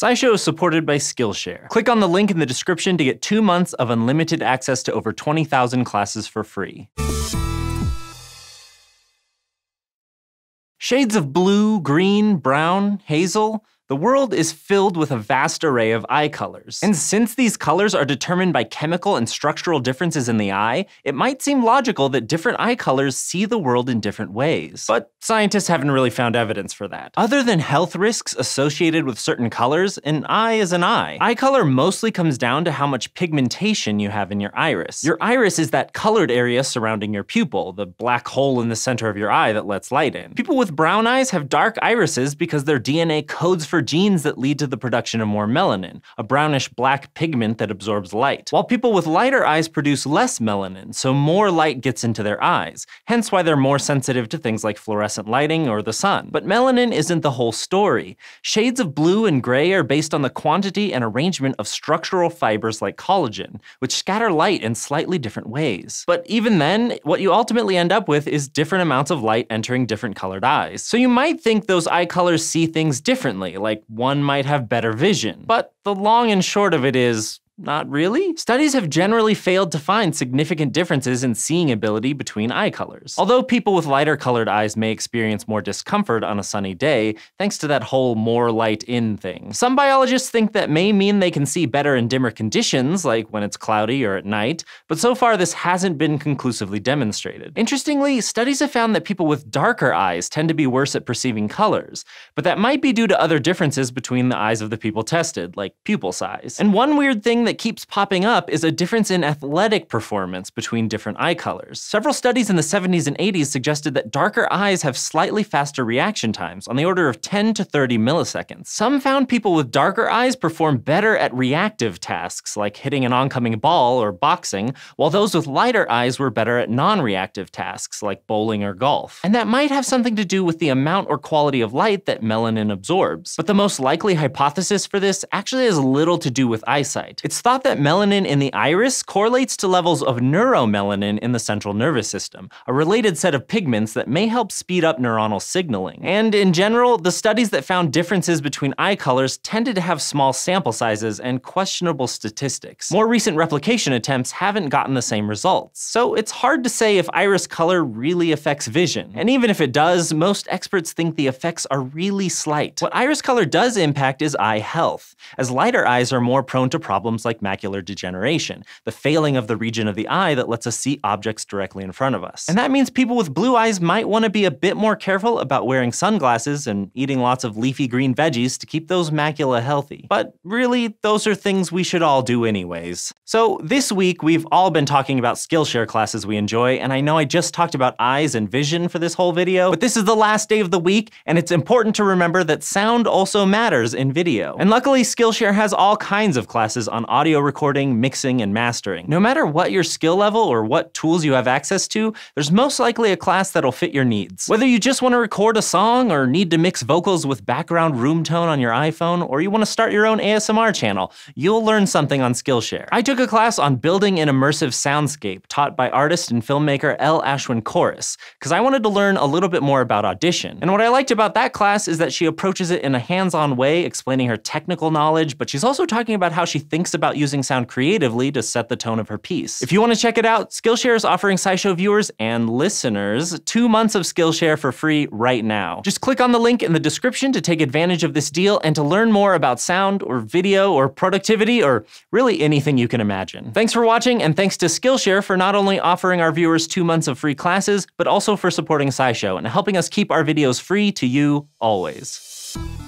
SciShow is supported by Skillshare. Click on the link in the description to get two months of unlimited access to over 20,000 classes for free. Shades of blue, green, brown, hazel the world is filled with a vast array of eye colors. And since these colors are determined by chemical and structural differences in the eye, it might seem logical that different eye colors see the world in different ways. But scientists haven't really found evidence for that. Other than health risks associated with certain colors, an eye is an eye. Eye color mostly comes down to how much pigmentation you have in your iris. Your iris is that colored area surrounding your pupil, the black hole in the center of your eye that lets light in. People with brown eyes have dark irises because their DNA codes for genes that lead to the production of more melanin, a brownish black pigment that absorbs light, while people with lighter eyes produce less melanin, so more light gets into their eyes, hence why they're more sensitive to things like fluorescent lighting or the sun. But melanin isn't the whole story. Shades of blue and gray are based on the quantity and arrangement of structural fibers like collagen, which scatter light in slightly different ways. But even then, what you ultimately end up with is different amounts of light entering different colored eyes. So you might think those eye colors see things differently, like like one might have better vision. But the long and short of it is not really? Studies have generally failed to find significant differences in seeing ability between eye colors. Although people with lighter colored eyes may experience more discomfort on a sunny day, thanks to that whole more light in thing. Some biologists think that may mean they can see better in dimmer conditions, like when it's cloudy or at night, but so far this hasn't been conclusively demonstrated. Interestingly, studies have found that people with darker eyes tend to be worse at perceiving colors, but that might be due to other differences between the eyes of the people tested, like pupil size. And one weird thing that that keeps popping up is a difference in athletic performance between different eye colors. Several studies in the 70s and 80s suggested that darker eyes have slightly faster reaction times, on the order of 10 to 30 milliseconds. Some found people with darker eyes perform better at reactive tasks, like hitting an oncoming ball or boxing, while those with lighter eyes were better at non reactive tasks, like bowling or golf. And that might have something to do with the amount or quality of light that melanin absorbs. But the most likely hypothesis for this actually has little to do with eyesight. It's it's thought that melanin in the iris correlates to levels of neuromelanin in the central nervous system, a related set of pigments that may help speed up neuronal signaling. And in general, the studies that found differences between eye colors tended to have small sample sizes and questionable statistics. More recent replication attempts haven't gotten the same results. So it's hard to say if iris color really affects vision. And even if it does, most experts think the effects are really slight. What iris color does impact is eye health, as lighter eyes are more prone to problems problems like macular degeneration, the failing of the region of the eye that lets us see objects directly in front of us. And that means people with blue eyes might want to be a bit more careful about wearing sunglasses and eating lots of leafy green veggies to keep those macula healthy. But really, those are things we should all do anyways. So this week, we've all been talking about Skillshare classes we enjoy, and I know I just talked about eyes and vision for this whole video, but this is the last day of the week, and it's important to remember that sound also matters in video. And luckily, Skillshare has all kinds of classes on audio recording, mixing, and mastering. No matter what your skill level or what tools you have access to, there's most likely a class that'll fit your needs. Whether you just want to record a song or need to mix vocals with background room tone on your iPhone, or you want to start your own ASMR channel, you'll learn something on Skillshare. I took a class on building an immersive soundscape taught by artist and filmmaker L. Ashwin Chorus, because I wanted to learn a little bit more about audition. And what I liked about that class is that she approaches it in a hands-on way, explaining her technical knowledge, but she's also talking about how she thinks about about using sound creatively to set the tone of her piece. If you want to check it out, Skillshare is offering SciShow viewers and listeners two months of Skillshare for free right now. Just click on the link in the description to take advantage of this deal and to learn more about sound or video or productivity or really anything you can imagine. Thanks for watching and thanks to Skillshare for not only offering our viewers two months of free classes, but also for supporting SciShow and helping us keep our videos free to you always.